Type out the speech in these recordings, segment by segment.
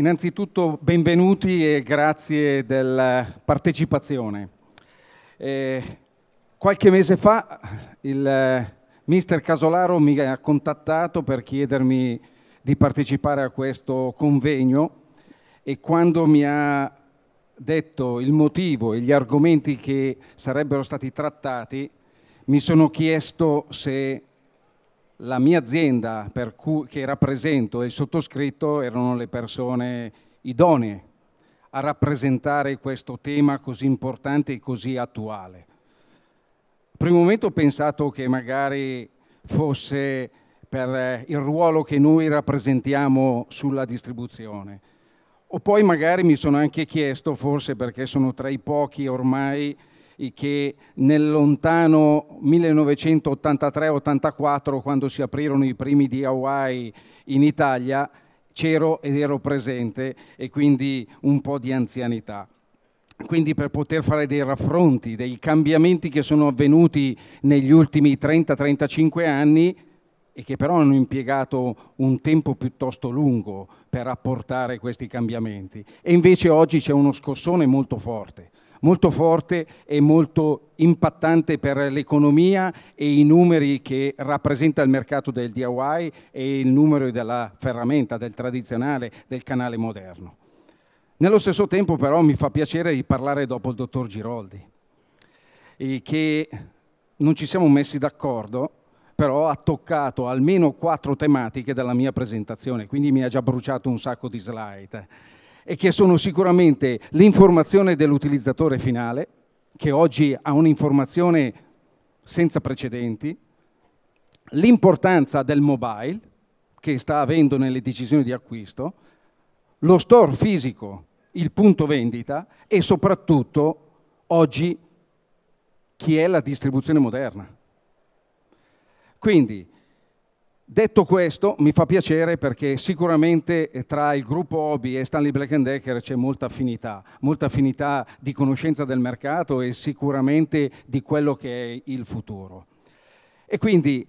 innanzitutto benvenuti e grazie della partecipazione. Eh, qualche mese fa il eh, mister Casolaro mi ha contattato per chiedermi di partecipare a questo convegno e quando mi ha detto il motivo e gli argomenti che sarebbero stati trattati, mi sono chiesto se la mia azienda cui, che rappresento e il sottoscritto erano le persone idonee a rappresentare questo tema così importante e così attuale. Per primo momento ho pensato che magari fosse per eh, il ruolo che noi rappresentiamo sulla distribuzione. O poi magari mi sono anche chiesto, forse perché sono tra i pochi ormai che nel lontano 1983-84, quando si aprirono i primi DIY in Italia, c'ero ed ero presente e quindi un po' di anzianità quindi per poter fare dei raffronti dei cambiamenti che sono avvenuti negli ultimi 30-35 anni e che però hanno impiegato un tempo piuttosto lungo per apportare questi cambiamenti. E invece oggi c'è uno scossone molto forte molto forte e molto impattante per l'economia e i numeri che rappresenta il mercato del DIY e il numero della ferramenta, del tradizionale, del canale moderno. Nello stesso tempo però mi fa piacere di parlare dopo il dottor Giroldi, eh, che non ci siamo messi d'accordo però ha toccato almeno quattro tematiche della mia presentazione, quindi mi ha già bruciato un sacco di slide e che sono sicuramente l'informazione dell'utilizzatore finale, che oggi ha un'informazione senza precedenti, l'importanza del mobile, che sta avendo nelle decisioni di acquisto, lo store fisico, il punto vendita e soprattutto oggi chi è la distribuzione moderna. Quindi Detto questo, mi fa piacere perché sicuramente eh, tra il gruppo Obi e Stanley Black Decker c'è molta affinità, molta affinità di conoscenza del mercato e sicuramente di quello che è il futuro. E quindi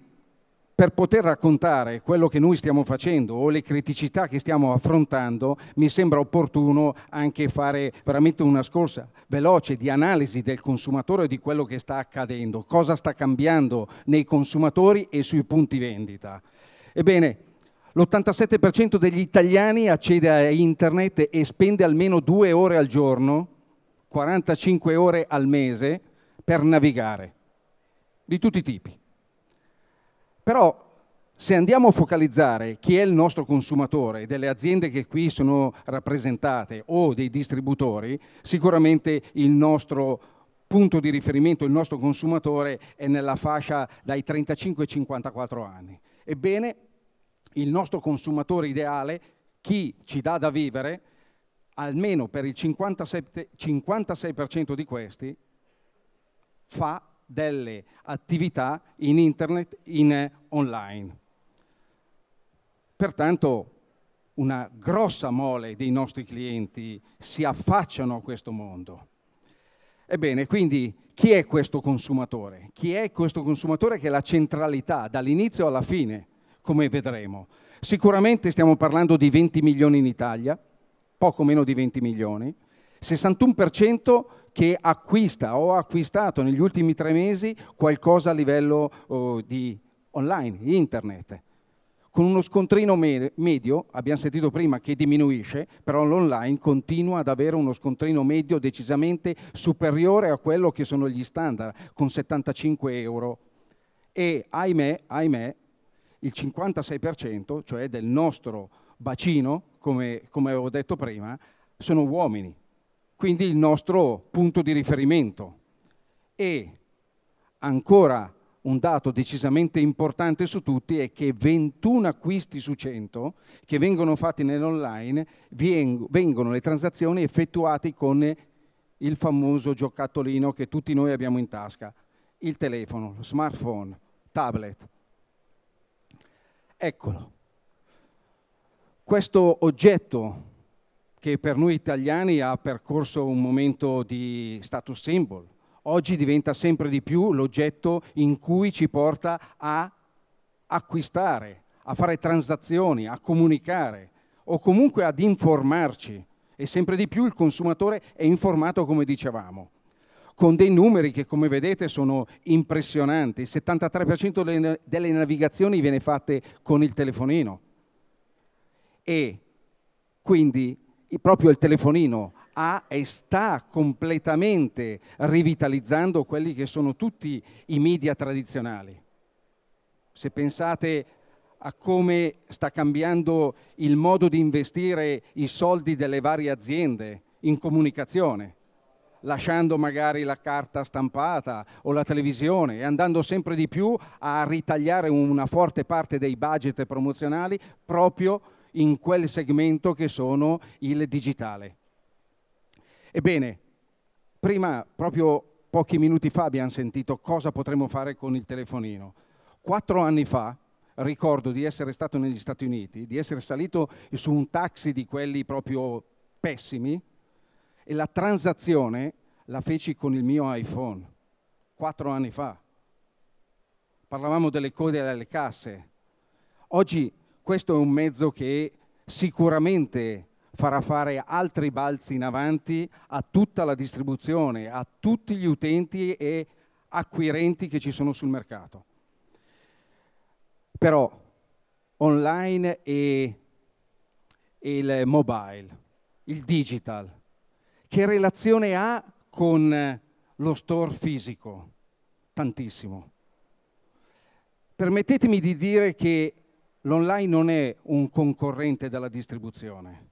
per poter raccontare quello che noi stiamo facendo o le criticità che stiamo affrontando, mi sembra opportuno anche fare veramente una scorsa veloce di analisi del consumatore di quello che sta accadendo, cosa sta cambiando nei consumatori e sui punti vendita. Ebbene, l'87% degli italiani accede a internet e spende almeno due ore al giorno, 45 ore al mese, per navigare, di tutti i tipi. Però se andiamo a focalizzare chi è il nostro consumatore delle aziende che qui sono rappresentate o dei distributori, sicuramente il nostro punto di riferimento, il nostro consumatore è nella fascia dai 35 ai 54 anni. Ebbene, il nostro consumatore ideale, chi ci dà da vivere, almeno per il 57, 56% di questi, fa delle attività in internet, in eh, online. Pertanto una grossa mole dei nostri clienti si affacciano a questo mondo. Ebbene, quindi chi è questo consumatore? Chi è questo consumatore che è la centralità dall'inizio alla fine, come vedremo? Sicuramente stiamo parlando di 20 milioni in Italia, poco meno di 20 milioni, 61% che acquista o ha acquistato negli ultimi tre mesi qualcosa a livello oh, di online, internet con uno scontrino me medio, abbiamo sentito prima che diminuisce, però l'online continua ad avere uno scontrino medio decisamente superiore a quello che sono gli standard, con 75 euro. E ahimè, ahimè, il 56%, cioè del nostro bacino, come, come avevo detto prima, sono uomini, quindi il nostro punto di riferimento. E ancora un dato decisamente importante su tutti è che 21 acquisti su 100 che vengono fatti nell'online vengono le transazioni effettuate con il famoso giocattolino che tutti noi abbiamo in tasca, il telefono, lo smartphone, tablet. Eccolo. Questo oggetto che per noi italiani ha percorso un momento di status symbol, oggi diventa sempre di più l'oggetto in cui ci porta a acquistare, a fare transazioni, a comunicare o comunque ad informarci. E sempre di più il consumatore è informato, come dicevamo con dei numeri che come vedete sono impressionanti. Il 73% delle, navigazioni viene fatte con il telefonino e quindi proprio il telefonino ha e sta completamente rivitalizzando quelli che sono tutti i media tradizionali. Se pensate a come sta cambiando il modo di investire i soldi delle varie aziende in comunicazione, lasciando magari la carta stampata o la televisione e andando sempre di più a ritagliare una forte parte dei budget promozionali proprio in quel segmento che sono il digitale. Ebbene, prima, proprio pochi minuti fa, abbiamo sentito cosa potremmo fare con il telefonino. Quattro anni fa, ricordo di essere stato negli Stati Uniti, di essere salito su un taxi di quelli proprio pessimi e la transazione la feci con il mio iPhone, quattro anni fa. Parlavamo delle code alle casse. Oggi questo è un mezzo che sicuramente farà fare altri balzi in avanti a tutta la distribuzione, a tutti gli utenti e acquirenti che ci sono sul mercato. Però online e il mobile, il digital, che relazione ha con lo store fisico? Tantissimo. Permettetemi di dire che l'online non è un concorrente della distribuzione,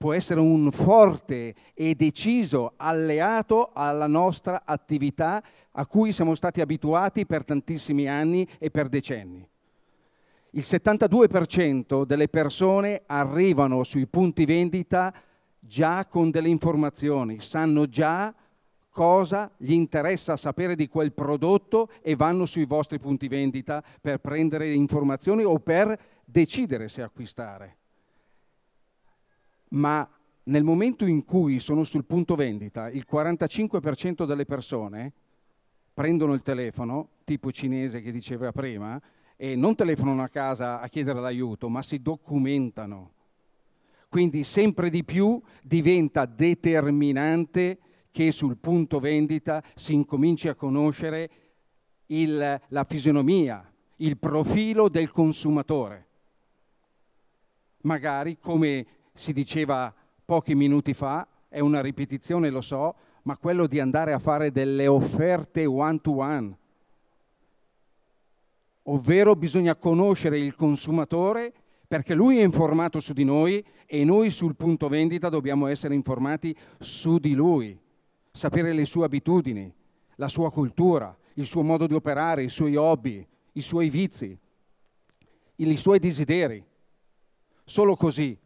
può essere un forte e deciso alleato alla nostra attività a cui siamo stati abituati per tantissimi anni e per decenni. Il 72% delle persone arrivano sui punti vendita già con delle informazioni, sanno già cosa gli interessa sapere di quel prodotto e vanno sui vostri punti vendita per prendere informazioni o per decidere se acquistare ma nel momento in cui sono sul punto vendita, il 45% delle persone prendono il telefono, tipo cinese che diceva prima, e non telefonano a casa a chiedere l'aiuto, ma si documentano. Quindi sempre di più diventa determinante che sul punto vendita si incominci a conoscere il, la fisionomia, il profilo del consumatore. Magari come si diceva pochi minuti fa, è una ripetizione, lo so, ma quello di andare a fare delle offerte one to one. Ovvero bisogna conoscere il consumatore perché lui è informato su di noi e noi sul punto vendita dobbiamo essere informati su di lui, sapere le sue abitudini, la sua cultura, il suo modo di operare, i suoi hobby, i suoi vizi, i suoi desideri. Solo così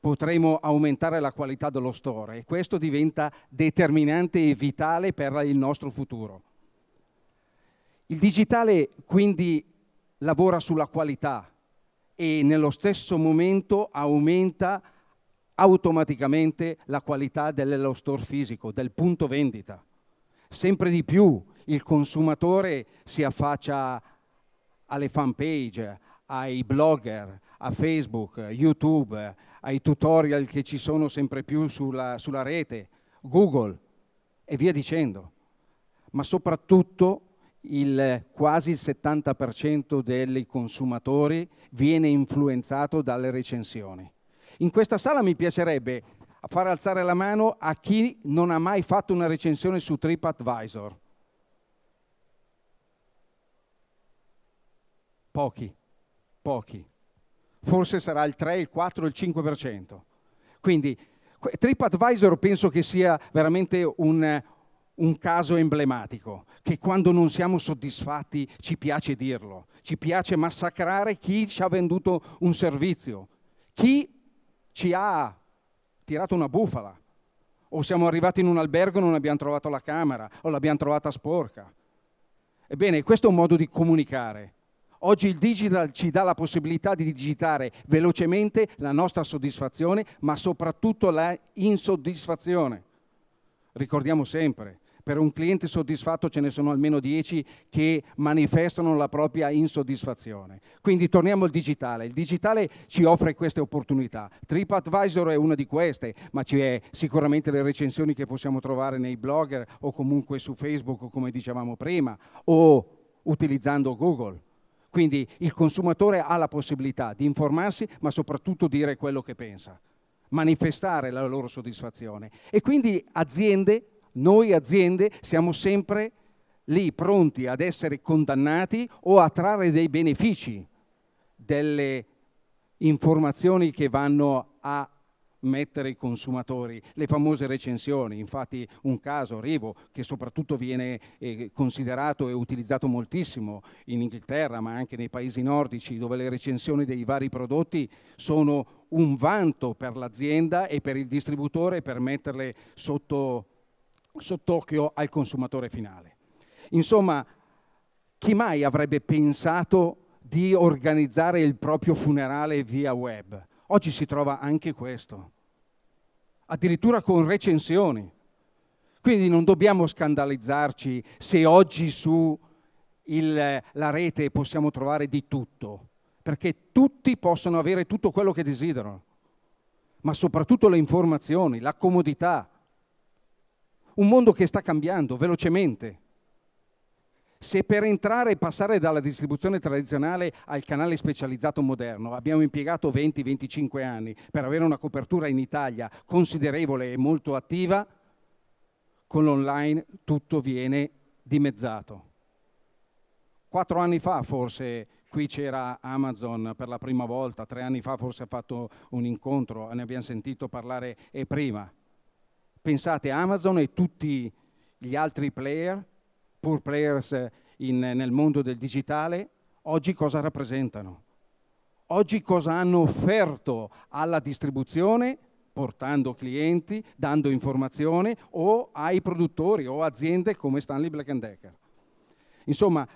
potremo aumentare la qualità dello store e questo diventa determinante e vitale per il nostro futuro. Il digitale quindi lavora sulla qualità e nello stesso momento aumenta automaticamente la qualità dello store fisico, del punto vendita. Sempre di più il consumatore si affaccia alle fan page, ai blogger, a Facebook, YouTube, ai tutorial che ci sono sempre più sulla, sulla rete, Google e via dicendo. Ma soprattutto il, quasi il 70% dei consumatori viene influenzato dalle recensioni. In questa sala mi piacerebbe far alzare la mano a chi non ha mai fatto una recensione su TripAdvisor. Pochi, pochi forse sarà il 3, il 4, il 5%. Quindi TripAdvisor penso che sia veramente un, un caso emblematico, che quando non siamo soddisfatti ci piace dirlo, ci piace massacrare chi ci ha venduto un servizio, chi ci ha tirato una bufala, o siamo arrivati in un albergo e non abbiamo trovato la camera, o l'abbiamo trovata sporca. Ebbene, questo è un modo di comunicare. Oggi il digital ci dà la possibilità di digitare velocemente la nostra soddisfazione, ma soprattutto la insoddisfazione. Ricordiamo sempre, per un cliente soddisfatto ce ne sono almeno 10 che manifestano la propria insoddisfazione. Quindi torniamo al digitale. Il digitale ci offre queste opportunità. TripAdvisor è una di queste, ma ci sono sicuramente le recensioni che possiamo trovare nei blogger o comunque su Facebook, come dicevamo prima, o utilizzando Google. Quindi il consumatore ha la possibilità di informarsi, ma soprattutto dire quello che pensa, manifestare la loro soddisfazione. E quindi aziende, noi aziende, siamo sempre lì pronti ad essere condannati o a trarre dei benefici delle informazioni che vanno a mettere i consumatori, le famose recensioni, infatti un caso, Rivo, che soprattutto viene eh, considerato e utilizzato moltissimo in Inghilterra ma anche nei paesi nordici dove le recensioni dei vari prodotti sono un vanto per l'azienda e per il distributore per metterle sotto, sott'occhio al consumatore finale. Insomma, chi mai avrebbe pensato di organizzare il proprio funerale via web? Oggi si trova anche questo, addirittura con recensioni. Quindi non dobbiamo scandalizzarci se oggi su il, la rete possiamo trovare di tutto, perché tutti possono avere tutto quello che desiderano, ma soprattutto le informazioni, la comodità. Un mondo che sta cambiando velocemente. Se per entrare e passare dalla distribuzione tradizionale al canale specializzato moderno abbiamo impiegato 20-25 anni per avere una copertura in Italia considerevole e molto attiva, con l'online tutto viene dimezzato. Quattro anni fa forse qui c'era Amazon per la prima volta, tre anni fa forse ha fatto un incontro, ne abbiamo sentito parlare prima. Pensate Amazon e tutti gli altri player poor players in, nel mondo del digitale, oggi cosa rappresentano? Oggi cosa hanno offerto alla distribuzione portando clienti, dando informazione o ai produttori o aziende come Stanley Black Decker. Insomma,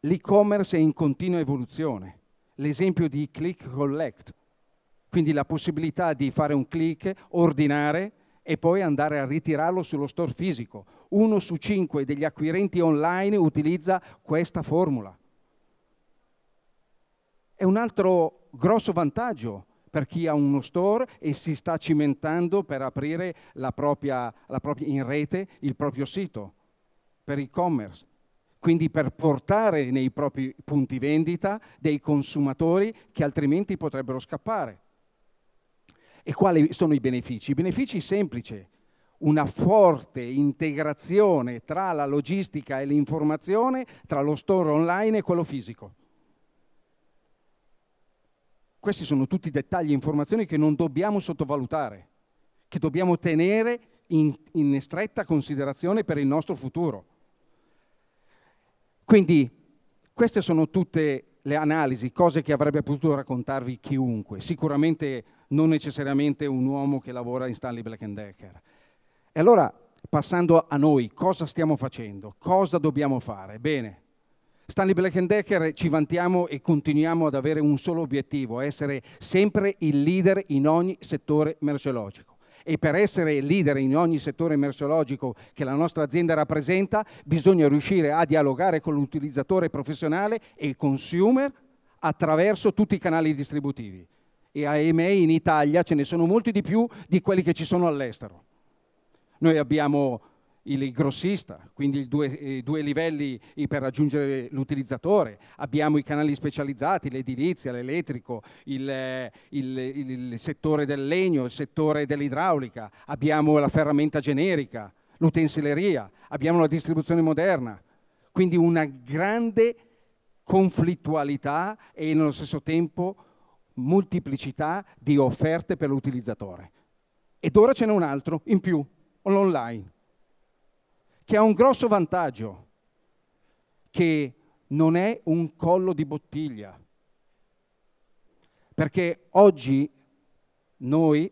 l'e-commerce è in continua evoluzione. L'esempio di click collect, quindi la possibilità di fare un click, ordinare, e poi andare a ritirarlo sullo store fisico. Uno su cinque degli acquirenti online utilizza questa formula. È un altro grosso vantaggio per chi ha uno store e si sta cimentando per aprire la propria, la propria, in rete il proprio sito per e-commerce. Quindi per portare nei propri punti vendita dei consumatori che altrimenti potrebbero scappare. E quali sono i benefici? I benefici semplici, una forte integrazione tra la logistica e l'informazione, tra lo store online e quello fisico. Questi sono tutti dettagli e informazioni che non dobbiamo sottovalutare, che dobbiamo tenere in, in stretta considerazione per il nostro futuro. Quindi queste sono tutte le analisi, cose che avrebbe potuto raccontarvi chiunque. Sicuramente non necessariamente un uomo che lavora in Stanley Black Decker. E allora, passando a noi, cosa stiamo facendo? Cosa dobbiamo fare? Bene, Stanley Black Decker eh, ci vantiamo e continuiamo ad avere un solo obiettivo, essere sempre il leader in ogni settore merceologico e per essere leader in ogni settore merceologico che la nostra azienda rappresenta bisogna riuscire a dialogare con l'utilizzatore professionale e il consumer attraverso tutti i canali distributivi e ahimè in Italia ce ne sono molti di più di quelli che ci sono all'estero. Noi abbiamo il grossista, quindi due, eh, due, livelli per raggiungere l'utilizzatore, abbiamo i canali specializzati, l'edilizia, l'elettrico, il, eh, il, il settore del legno, il settore dell'idraulica, abbiamo la ferramenta generica, l'utensileria, abbiamo la distribuzione moderna, quindi una grande conflittualità e nello stesso tempo moltiplicità di offerte per l'utilizzatore. Ed ora ce n'è un altro in più, l'online, che ha un grosso vantaggio, che non è un collo di bottiglia. Perché oggi noi,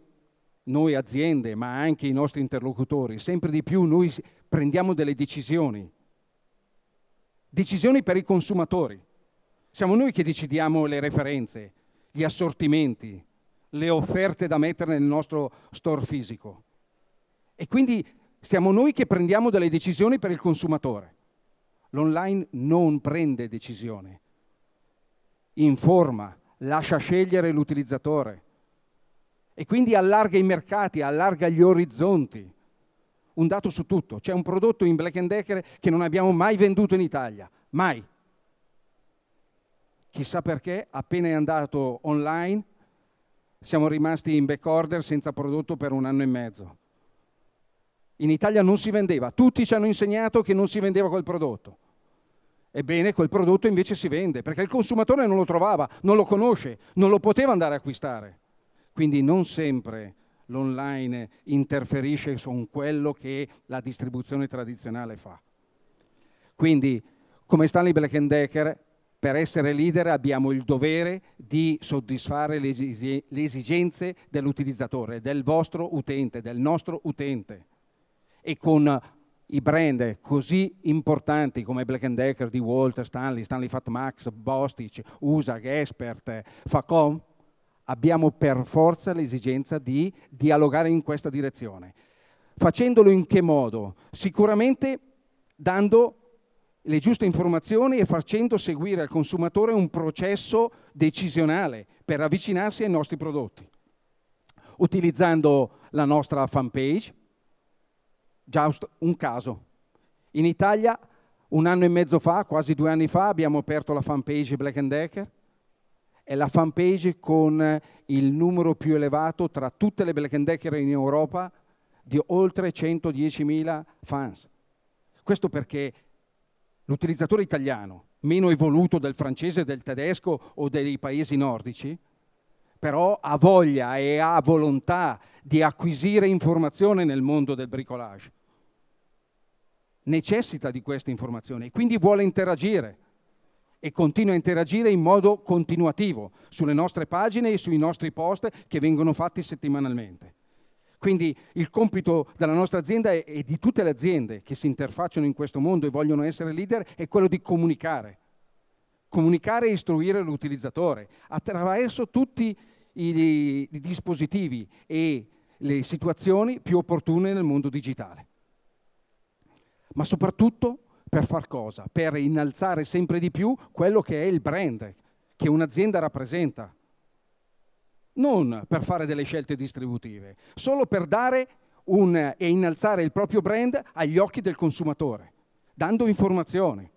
noi aziende, ma anche i nostri interlocutori, sempre di più noi prendiamo delle decisioni. Decisioni per i consumatori. Siamo noi che decidiamo le referenze, gli assortimenti, le offerte da mettere nel nostro store fisico. E quindi siamo noi che prendiamo delle decisioni per il consumatore. L'online non prende decisioni, informa, lascia scegliere l'utilizzatore e quindi allarga i mercati, allarga gli orizzonti. Un dato su tutto, c'è un prodotto in Black Decker che non abbiamo mai venduto in Italia, mai. Chissà perché, appena è andato online, siamo rimasti in backorder senza prodotto per un anno e mezzo. In Italia non si vendeva, tutti ci hanno insegnato che non si vendeva quel prodotto. Ebbene, quel prodotto invece si vende perché il consumatore non lo trovava, non lo conosce, non lo poteva andare a acquistare. Quindi non sempre l'online interferisce con quello che la distribuzione tradizionale fa. Quindi, come Stanley Black Decker, per essere leader abbiamo il dovere di soddisfare le, esigenze dell'utilizzatore, del vostro utente, del nostro utente. E con i brand così importanti come Black Decker, di Walter, Stanley, Stanley Fatmax, Bostic, USA, Gespert, Facom, abbiamo per forza l'esigenza di dialogare in questa direzione. Facendolo in che modo? Sicuramente dando le giuste informazioni e facendo seguire al consumatore un processo decisionale per avvicinarsi ai nostri prodotti. Utilizzando la nostra fanpage, giusto un caso. In Italia un anno e mezzo fa, quasi due anni fa, abbiamo aperto la fanpage Black Decker. È la fanpage con il numero più elevato tra tutte le Black Decker in Europa di oltre 110.000 fans. Questo perché L'utilizzatore italiano, meno evoluto del francese, del tedesco o dei paesi nordici, però ha voglia e ha volontà di acquisire informazione nel mondo del bricolage. Necessita di questa informazione e quindi vuole interagire e continua a interagire in modo continuativo sulle nostre pagine e sui nostri post che vengono fatti settimanalmente. Quindi il compito della nostra azienda e di tutte le aziende che si interfacciano in questo mondo e vogliono essere leader è quello di comunicare. Comunicare e istruire l'utilizzatore attraverso tutti i, i dispositivi e le situazioni più opportune nel mondo digitale. Ma soprattutto per far cosa? Per innalzare sempre di più quello che è il brand che un'azienda rappresenta non per fare delle scelte distributive, solo per dare un, e innalzare il proprio brand agli occhi del consumatore, dando informazioni.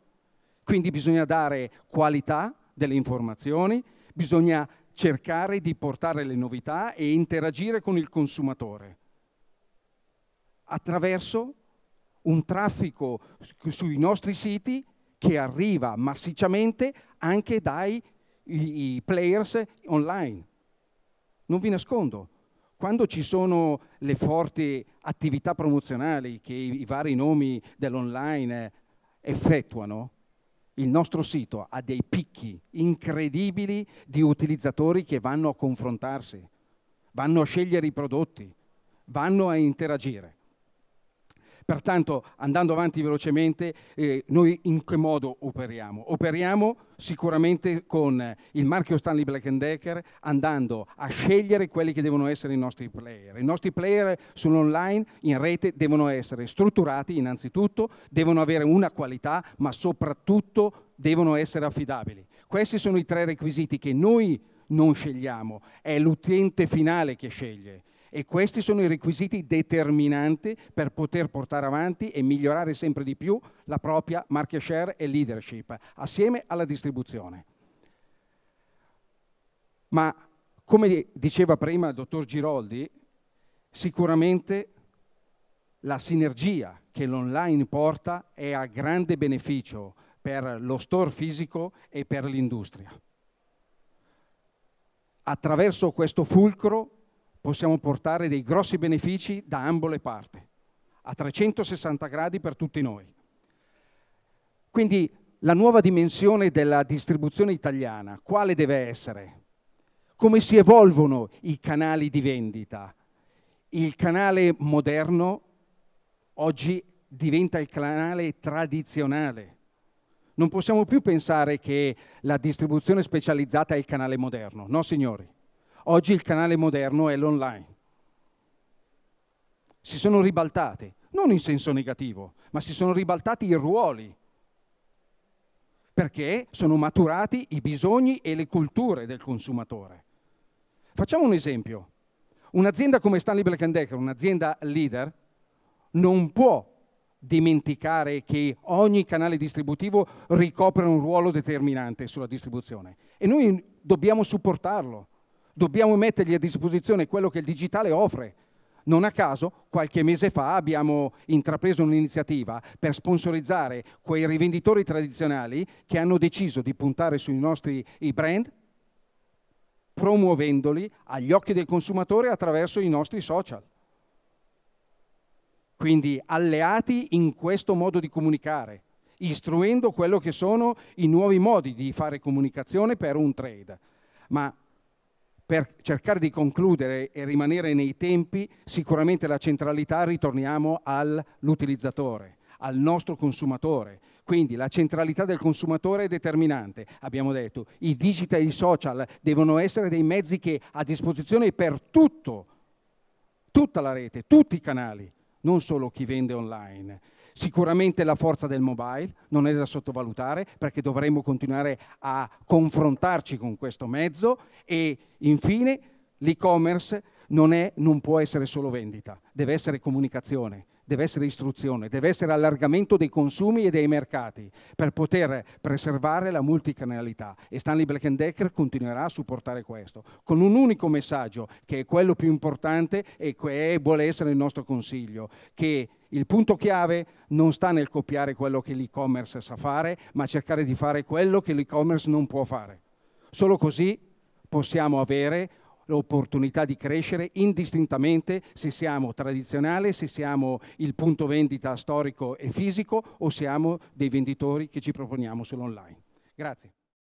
Quindi bisogna dare qualità delle informazioni, bisogna cercare di portare le novità e interagire con il consumatore attraverso un traffico sui nostri siti che arriva massicciamente anche dai players online. Non vi nascondo, quando ci sono le forti attività promozionali che i, i vari nomi dell'online eh, effettuano, il nostro sito ha dei picchi incredibili di utilizzatori che vanno a confrontarsi, vanno a scegliere i prodotti, vanno a interagire. Pertanto, andando avanti velocemente, eh, noi in che modo operiamo? Operiamo sicuramente con il marchio Stanley Black Decker, andando a scegliere quelli che devono essere i nostri player. I nostri player sull'online, in rete, devono essere strutturati innanzitutto, devono avere una qualità, ma soprattutto devono essere affidabili. Questi sono i tre requisiti che noi non scegliamo, è l'utente finale che sceglie. E questi sono i requisiti determinanti per poter portare avanti e migliorare sempre di più la propria market share e leadership, assieme alla distribuzione. Ma come diceva prima il dottor Giroldi, sicuramente la sinergia che l'online porta è a grande beneficio per lo store fisico e per l'industria. Attraverso questo fulcro possiamo portare dei grossi benefici da ambo le parti, a 360 gradi per tutti noi. Quindi la nuova dimensione della distribuzione italiana, quale deve essere? Come si evolvono i canali di vendita? Il canale moderno oggi diventa il canale tradizionale. Non possiamo più pensare che la distribuzione specializzata è il canale moderno, no signori? Oggi il canale moderno è l'online. Si sono ribaltate, non in senso negativo, ma si sono ribaltati i ruoli perché sono maturati i bisogni e le culture del consumatore. Facciamo un esempio. Un'azienda come Stanley Black Decker, un'azienda leader, non può dimenticare che ogni canale distributivo ricopre un ruolo determinante sulla distribuzione e noi dobbiamo supportarlo dobbiamo mettergli a disposizione quello che il digitale offre. Non a caso, qualche mese fa abbiamo intrapreso un'iniziativa per sponsorizzare quei rivenditori tradizionali che hanno deciso di puntare sui nostri brand promuovendoli agli occhi del consumatore attraverso i nostri social. Quindi alleati in questo modo di comunicare, istruendo quello che sono i nuovi modi di fare comunicazione per un trade. Ma per cercare di concludere e rimanere nei tempi, sicuramente la centralità ritorniamo all'utilizzatore, al nostro consumatore. Quindi la centralità del consumatore è determinante, abbiamo detto. I digital e i social devono essere dei mezzi che a disposizione per tutto, tutta la rete, tutti i canali, non solo chi vende online. Sicuramente la forza del mobile non è da sottovalutare perché dovremmo continuare a confrontarci con questo mezzo e infine l'e-commerce non, non può essere solo vendita, deve essere comunicazione deve essere istruzione, deve essere allargamento dei consumi e dei mercati per poter preservare la multicanalità e Stanley Black Decker continuerà a supportare questo con un unico messaggio che è quello più importante e che vuole essere il nostro consiglio, che il punto chiave non sta nel copiare quello che l'e-commerce sa fare, ma cercare di fare quello che l'e-commerce non può fare. Solo così possiamo avere l'opportunità di crescere indistintamente se siamo tradizionali, se siamo il punto vendita storico e fisico o siamo dei venditori che ci proponiamo sull'online. Grazie.